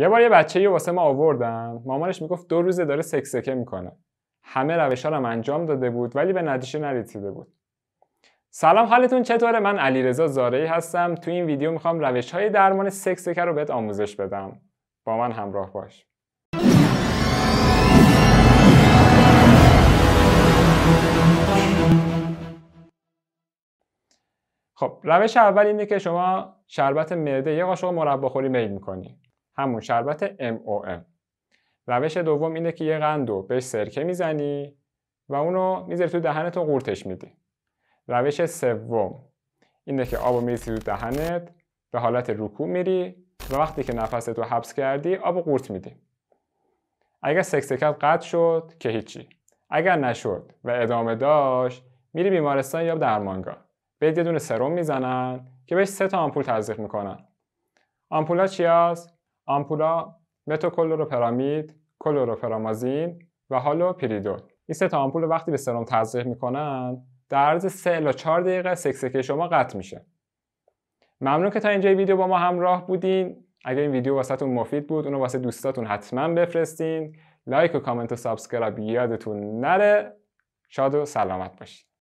یه بار یه بچه یه واسه ما آوردن مامانش میگفت دو روزه داره سکسکه میکنه همه روش هم انجام داده بود ولی به نتیجه نرسیده بود سلام حالتون چطوره من علیرضا زارعی هستم تو این ویدیو میخوام روش های درمان سکسکه رو بهت آموزش بدم با من همراه باش خب روش اول اینه که شما شربت معده یه قاشق مرباخوری میل میکنی همون شربت MOM روش دوم اینه که یه قند رو بهش سرکه میزنی و اونو میذاری تو دهنت و قورتش میدی روش سوم اینه که آب میریزی تو دهنت به حالت رکوع میری و وقتی که نفست رو حبس کردی آب و قورت میدی اگر سکسکت قطع شد که هیچی اگر نشد و ادامه داشت میری بیمارستان یا درمانگاه بهت یه دونه سرم میزنن که بهش سه تا آمپول تزریق میکنن آمپولا چی آمپولا متوکلوروپرامید، کلوروپرامازین و حالا پریدول. این سه تا آمپول وقتی به سرم تزریق میکنن در عرض 3 الی 4 دقیقه سکسکه شما قطع میشه. ممنون که تا اینجا ویدیو با ما همراه بودین. اگر این ویدیو واسهتون مفید بود اونو واسه دوستاتون حتما بفرستین. لایک و کامنت و سابسکرایب یادتون نره. شاد و سلامت باشید.